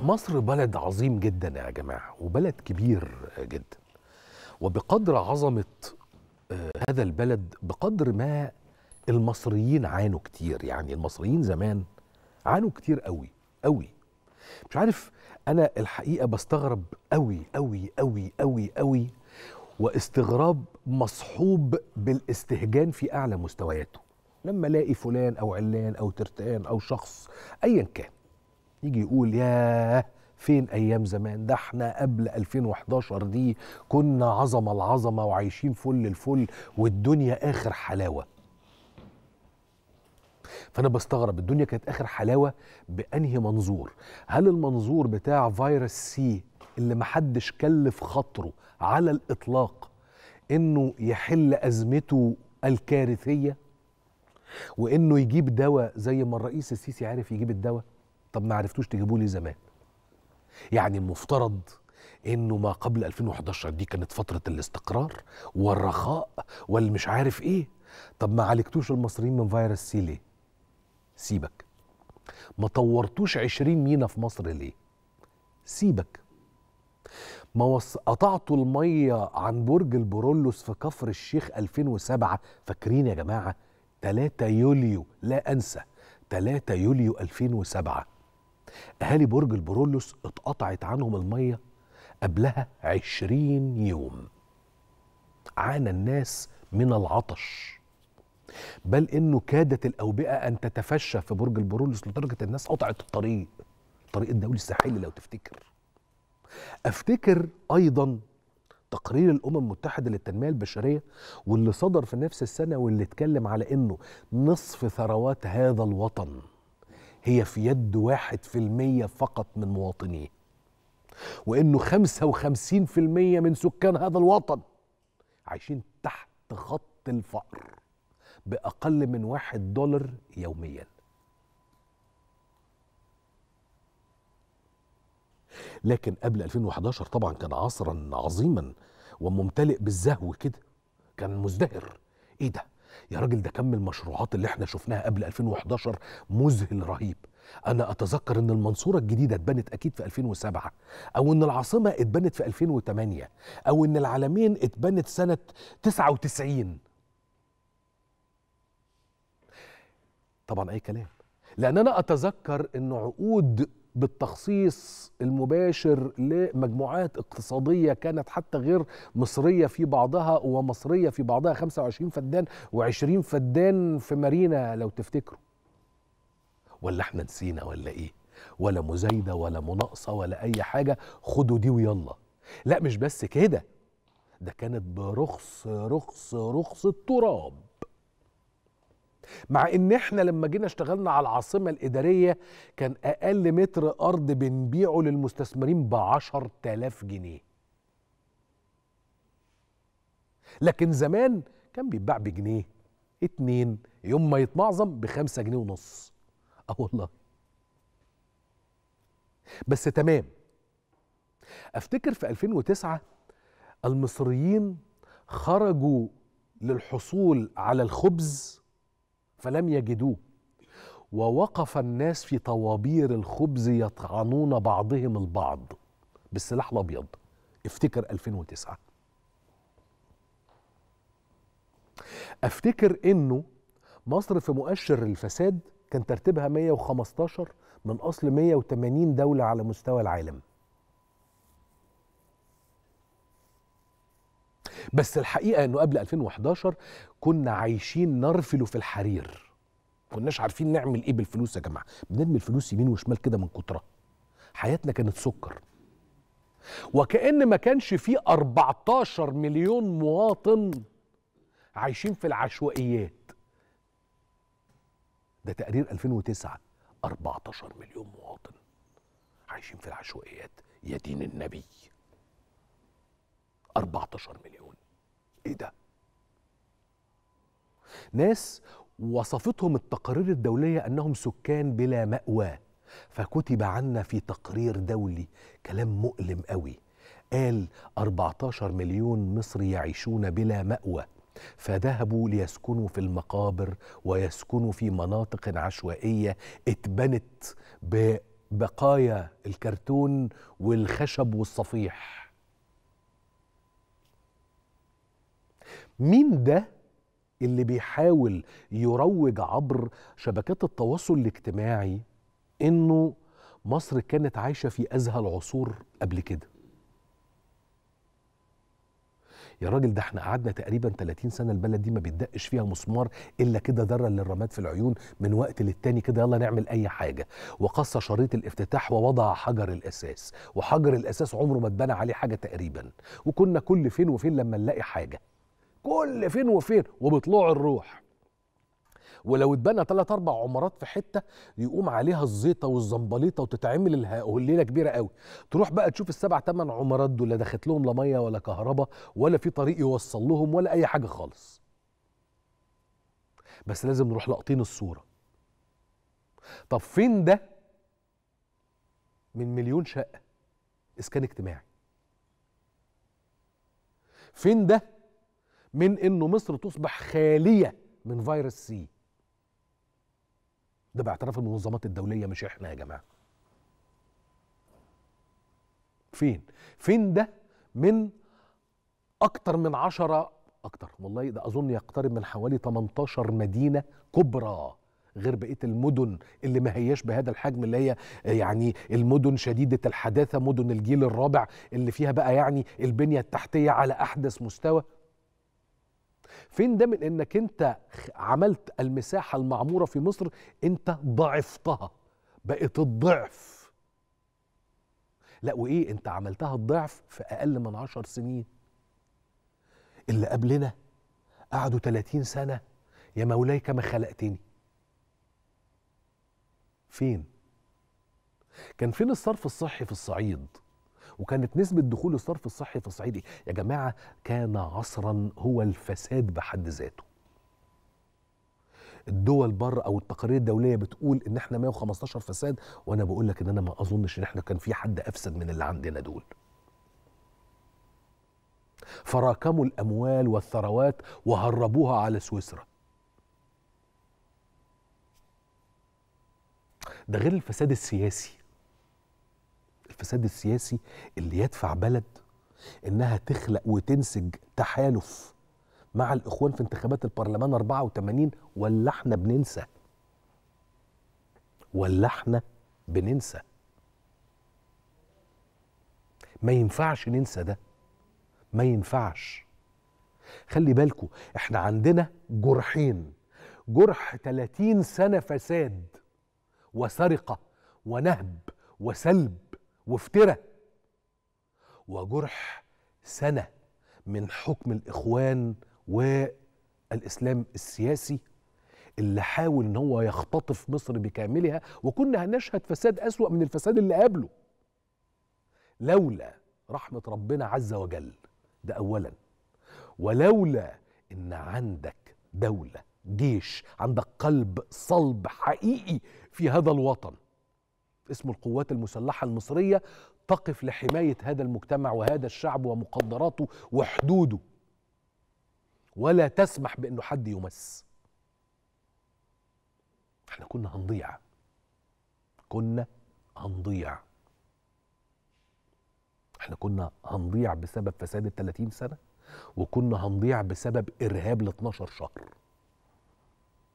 مصر بلد عظيم جدا يا جماعة وبلد كبير جدا وبقدر عظمة آه، هذا البلد بقدر ما المصريين عانوا كتير يعني المصريين زمان عانوا كتير قوي قوي مش عارف أنا الحقيقة بستغرب قوي قوي قوي قوي قوي واستغراب مصحوب بالاستهجان في أعلى مستوياته لما الاقي فلان أو علان أو ترتان أو شخص أيا كان يجي يقول ياه فين ايام زمان ده احنا قبل 2011 دي كنا عظمه العظمه وعايشين فل الفل والدنيا اخر حلاوه فانا بستغرب الدنيا كانت اخر حلاوه بانهي منظور هل المنظور بتاع فيروس سي اللي محدش كلف خطره على الاطلاق انه يحل ازمته الكارثيه وانه يجيب دواء زي ما الرئيس السيسي عارف يجيب الدواء طب ما عرفتوش تجيبوه لي زمان يعني المفترض انه ما قبل 2011 دي كانت فتره الاستقرار والرخاء والمش عارف ايه طب ما عالجتوش المصريين من فيروس سي ليه سيبك ما طورتوش 20 مينا في مصر ليه سيبك ما وص... قطعتوا الميه عن برج البرولوس في كفر الشيخ 2007 فاكرين يا جماعه 3 يوليو لا انسى 3 يوليو 2007 أهالي برج البرولوس اتقطعت عنهم المية قبلها عشرين يوم عانى الناس من العطش بل انه كادت الاوبئه ان تتفشى في برج البرولوس لدرجه الناس قطعت الطريق الطريق الدولي الساحلي لو تفتكر افتكر ايضا تقرير الامم المتحده للتنميه البشريه واللي صدر في نفس السنه واللي اتكلم على انه نصف ثروات هذا الوطن هي في يد واحد في المية فقط من مواطنيه وإنه خمسة وخمسين في المية من سكان هذا الوطن عايشين تحت خط الفقر بأقل من واحد دولار يوميا لكن قبل 2011 طبعا كان عصرا عظيما وممتلئ بالزهو كده كان مزدهر ايه ده يا راجل ده كم المشروعات اللي احنا شفناها قبل 2011 مذهل رهيب انا اتذكر ان المنصوره الجديده اتبنت اكيد في 2007 او ان العاصمه اتبنت في 2008 او ان العلمين اتبنت سنه 99 طبعا اي كلام لان انا اتذكر ان عقود بالتخصيص المباشر لمجموعات اقتصادية كانت حتى غير مصرية في بعضها ومصرية في بعضها 25 فدان و20 فدان في مارينا لو تفتكروا ولا احنا نسينا ولا ايه ولا مزايدة ولا مناقصة ولا أي حاجة خدوا دي ويلا لا مش بس كده ده كانت برخص رخص رخص التراب مع ان احنا لما جينا اشتغلنا على العاصمه الاداريه كان اقل متر ارض بنبيعه للمستثمرين ب 10000 جنيه لكن زمان كان بيتباع بجنيه اتنين يوم ما يتمعظم بخمسة جنيه ونص اه والله بس تمام افتكر في 2009 المصريين خرجوا للحصول على الخبز فلم يجدوه ووقف الناس في طوابير الخبز يطعنون بعضهم البعض بالسلاح الابيض افتكر 2009 افتكر انه مصر في مؤشر الفساد كان ترتيبها 115 من اصل 180 دوله على مستوى العالم بس الحقيقه انه قبل 2011 كنا عايشين نرفل في الحرير كناش عارفين نعمل ايه بالفلوس يا جماعه بنرمي الفلوس يمين وشمال كده من كترها حياتنا كانت سكر وكأن ما كانش فيه 14 مليون مواطن عايشين في العشوائيات ده تقرير 2009 14 مليون مواطن عايشين في العشوائيات يا دين النبي 14 مليون ايه ده ناس وصفتهم التقارير الدولية أنهم سكان بلا مأوى فكتب عنا في تقرير دولي كلام مؤلم قوي قال 14 مليون مصري يعيشون بلا مأوى فذهبوا ليسكنوا في المقابر ويسكنوا في مناطق عشوائية اتبنت ببقايا الكرتون والخشب والصفيح مين ده اللي بيحاول يروج عبر شبكات التواصل الاجتماعي انه مصر كانت عايشه في ازهى العصور قبل كده يا راجل ده احنا قعدنا تقريبا 30 سنه البلد دي ما بيتدقش فيها مسمار الا كده ذره للرماد في العيون من وقت للتاني كده يلا نعمل اي حاجه وقص شريط الافتتاح ووضع حجر الاساس وحجر الاساس عمره ما اتبنى عليه حاجه تقريبا وكنا كل فين وفين لما نلاقي حاجه كل فين وفين وبطلوع الروح ولو اتبنى ثلاث اربع عمارات في حته يقوم عليها الزيطه والزنبليطه وتتعمل الليله كبيره قوي تروح بقى تشوف السبع ثمان عمارات دول لا دخلت لهم لا ميه ولا كهرباء ولا في طريق يوصل لهم ولا اي حاجه خالص بس لازم نروح لاقطين الصوره طب فين ده من مليون شقه اسكان اجتماعي فين ده من انه مصر تصبح خاليه من فيروس سي ده باعتراف المنظمات الدوليه مش احنا يا جماعه فين فين ده من اكتر من عشرة اكتر والله ده اظن يقترب من حوالي 18 مدينه كبرى غير بقيه المدن اللي ما هياش بهذا الحجم اللي هي يعني المدن شديده الحداثه مدن الجيل الرابع اللي فيها بقى يعني البنيه التحتيه على احدث مستوى فين ده من انك انت عملت المساحه المعموره في مصر انت ضعفتها بقت الضعف لا وايه انت عملتها الضعف في اقل من عشر سنين اللي قبلنا قعدوا 30 سنه يا مولاي كما خلقتني فين كان فين الصرف الصحي في الصعيد وكانت نسبه دخول الصرف الصحي في الصعيد يا جماعه كان عصرا هو الفساد بحد ذاته الدول بره او التقارير الدوليه بتقول ان احنا 115 فساد وانا بقول لك ان انا ما اظنش ان احنا كان في حد افسد من اللي عندنا دول فراكموا الاموال والثروات وهربوها على سويسرا ده غير الفساد السياسي الفساد السياسي اللي يدفع بلد انها تخلق وتنسج تحالف مع الاخوان في انتخابات البرلمان 84 ولا احنا بننسى ولا احنا بننسى ما ينفعش ننسى ده ما ينفعش خلي بالكوا احنا عندنا جرحين جرح 30 سنه فساد وسرقه ونهب وسلب وافترى وجرح سنة من حكم الإخوان والإسلام السياسي اللي حاول ان هو يختطف مصر بكاملها وكنا هنشهد فساد أسوأ من الفساد اللي قبله لولا رحمة ربنا عز وجل ده أولا ولولا إن عندك دولة جيش عندك قلب صلب حقيقي في هذا الوطن اسمه القوات المسلحة المصرية تقف لحماية هذا المجتمع وهذا الشعب ومقدراته وحدوده ولا تسمح بأنه حد يمس احنا كنا هنضيع كنا هنضيع احنا كنا هنضيع بسبب فساد ال 30 سنه وكنا هنضيع بسبب ارهاب ال 12 شهر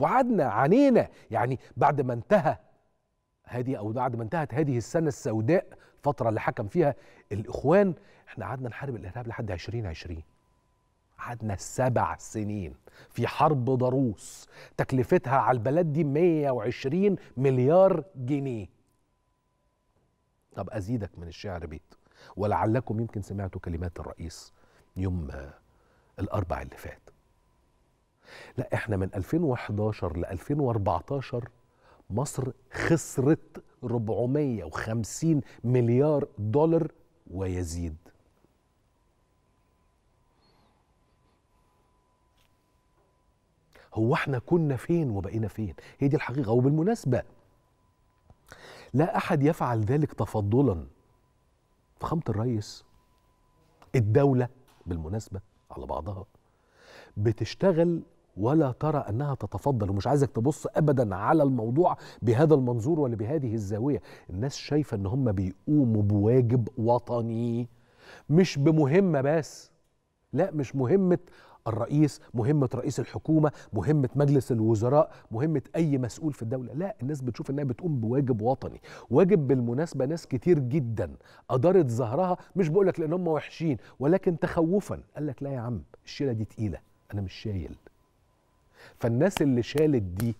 وعدنا عانينا يعني بعد ما انتهى هذه او بعد ما انتهت هذه السنه السوداء الفتره اللي حكم فيها الاخوان احنا قعدنا نحارب الارهاب لحد 2020 قعدنا سبع سنين في حرب ضروس تكلفتها على البلد دي 120 مليار جنيه طب ازيدك من الشعر بيت ولعلكم يمكن سمعتوا كلمات الرئيس يوم الاربع اللي فات لا احنا من 2011 ل 2014 مصر خسرت 450 مليار دولار ويزيد هو احنا كنا فين وبقينا فين هي دي الحقيقه وبالمناسبه لا احد يفعل ذلك تفضلا فخامه الرئيس الدوله بالمناسبه على بعضها بتشتغل ولا ترى انها تتفضل ومش عايزك تبص ابدا على الموضوع بهذا المنظور ولا بهذه الزاويه الناس شايفه ان هم بيقوموا بواجب وطني مش بمهمه بس لا مش مهمه الرئيس مهمة رئيس الحكومة مهمة مجلس الوزراء مهمة أي مسؤول في الدولة لا الناس بتشوف أنها بتقوم بواجب وطني واجب بالمناسبة ناس كتير جدا أدارت ظهرها مش بقولك لأن هم وحشين ولكن تخوفا قال لك لا يا عم الشيلة دي تقيلة أنا مش شايل فالناس اللي شالت دي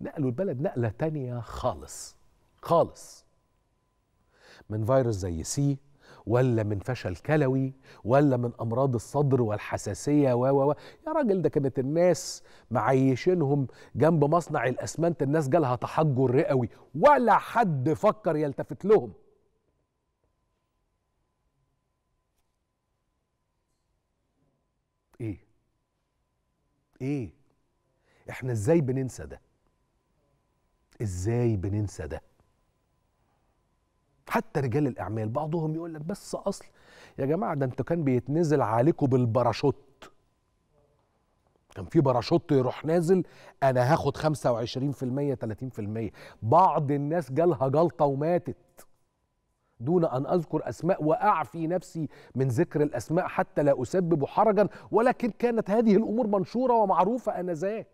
نقلوا البلد نقله تانية خالص خالص من فيروس زي سي ولا من فشل كلوي ولا من امراض الصدر والحساسيه و و يا راجل ده كانت الناس معيشينهم جنب مصنع الاسمنت الناس جالها تحجر رئوي ولا حد فكر يلتفت لهم ايه ايه احنا ازاي بننسى ده ازاي بننسى ده حتى رجال الاعمال بعضهم يقول لك بس اصل يا جماعه ده انتوا كان بيتنزل عليكم بالباراشوت كان في باراشوت يروح نازل انا هاخد 25% 30% بعض الناس جالها جلطه وماتت دون ان اذكر اسماء واعفي نفسي من ذكر الاسماء حتى لا اسبب حرجا ولكن كانت هذه الامور منشوره ومعروفه انذاك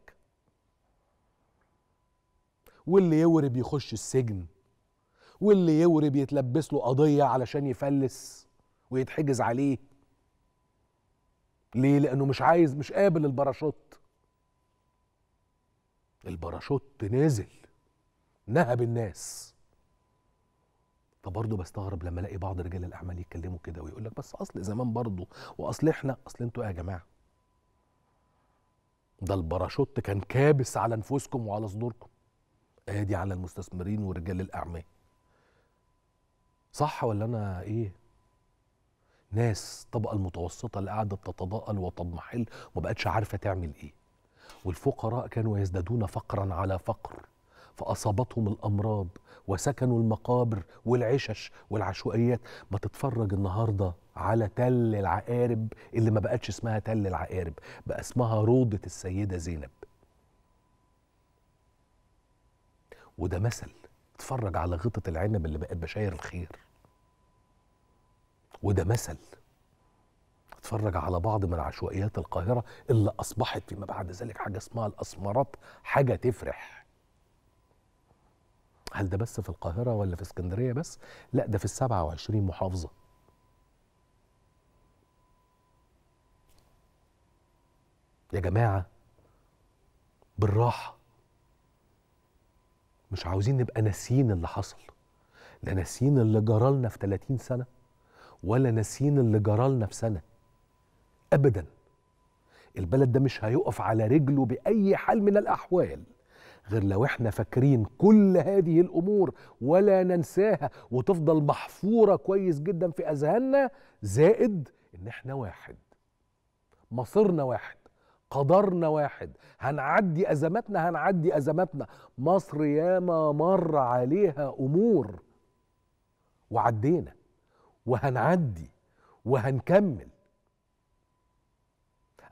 واللي يورب يخش السجن واللي يورب يتلبس له قضيه علشان يفلس ويتحجز عليه ليه لانه مش عايز مش قابل الباراشوت الباراشوت نازل نهب الناس فبرضه بستغرب لما الاقي بعض رجال الاعمال يتكلموا كده ويقول لك بس اصل زمان برضه واصل احنا اصل انتوا ايه يا جماعه ده الباراشوت كان كابس على نفوسكم وعلى صدوركم هي دي على المستثمرين ورجال الاعمال صح ولا انا ايه ناس الطبقه المتوسطه اللي قاعده بتتضاءل وتضمحل وما بقتش عارفه تعمل ايه والفقراء كانوا يزدادون فقرا على فقر فاصابتهم الامراض وسكنوا المقابر والعشش والعشوائيات ما تتفرج النهارده على تل العقارب اللي ما بقتش اسمها تل العقارب بقى اسمها روضه السيده زينب وده مثل اتفرج على غطة العنب اللي بقت بشاير الخير وده مثل اتفرج على بعض من عشوائيات القاهرة اللي أصبحت فيما بعد ذلك حاجة اسمها الأسمرات حاجة تفرح هل ده بس في القاهرة ولا في اسكندرية بس؟ لا ده في السبعة وعشرين محافظة يا جماعة بالراحة مش عاوزين نبقى ناسيين اللي حصل لا ناسيين اللي جرالنا في 30 سنه ولا ناسيين اللي جرالنا في سنه ابدا البلد ده مش هيقف على رجله باي حال من الاحوال غير لو احنا فاكرين كل هذه الامور ولا ننساها وتفضل محفوره كويس جدا في اذهاننا زائد ان احنا واحد مصيرنا واحد قدرنا واحد هنعدي ازماتنا هنعدي ازماتنا مصر ياما مر عليها امور وعدينا وهنعدي وهنكمل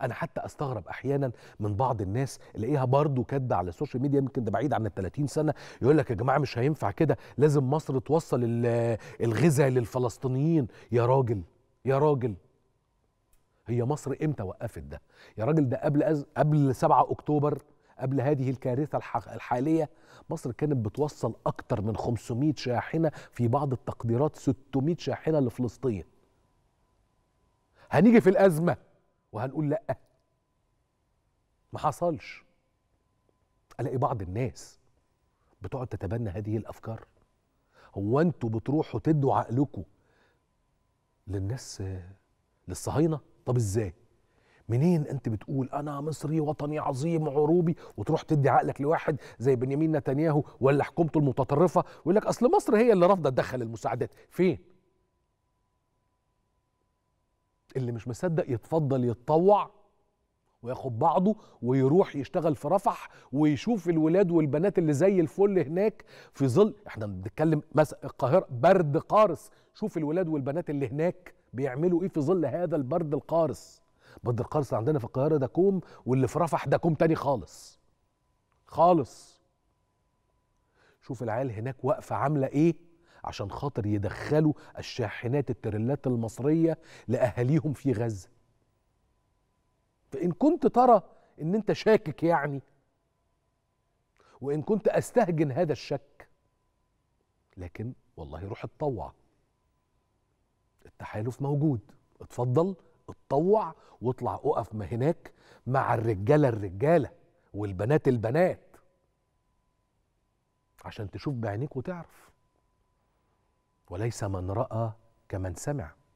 انا حتى استغرب احيانا من بعض الناس الاقيها برضو كاتبه على السوشيال ميديا يمكن ده بعيد عن ال 30 سنه يقول لك يا جماعه مش هينفع كده لازم مصر توصل الغذاء للفلسطينيين يا راجل يا راجل هي مصر امتى وقفت ده يا راجل ده قبل أز... قبل 7 اكتوبر قبل هذه الكارثة الحالية مصر كانت بتوصل أكتر من 500 شاحنة في بعض التقديرات 600 شاحنة لفلسطين هنيجي في الأزمة وهنقول لأ ما حصلش ألاقي بعض الناس بتقعد تتبنى هذه الأفكار هو أنتوا بتروحوا تدوا عقلكم للناس للصهاينه طب ازاي منين انت بتقول انا مصري وطني عظيم عروبي وتروح تدي عقلك لواحد زي بنيامين نتنياهو ولا حكومته المتطرفه ويقول لك اصل مصر هي اللي رافضه تدخل المساعدات فين اللي مش مصدق يتفضل يتطوع وياخد بعضه ويروح يشتغل في رفح ويشوف الولاد والبنات اللي زي الفل هناك في ظل احنا بنتكلم مثلا القاهره برد قارس شوف الولاد والبنات اللي هناك بيعملوا ايه في ظل هذا البرد القارس برد القارس اللي عندنا في القاهره ده كوم واللي في رفح ده كوم تاني خالص خالص شوف العيال هناك واقفه عامله ايه عشان خاطر يدخلوا الشاحنات التريلات المصريه لاهاليهم في غزه فان كنت ترى ان انت شاكك يعني وان كنت استهجن هذا الشك لكن والله روح اتطوع التحالف موجود اتفضل اتطوع واطلع اقف ما هناك مع الرجاله الرجاله والبنات البنات عشان تشوف بعينيك وتعرف وليس من راى كمن سمع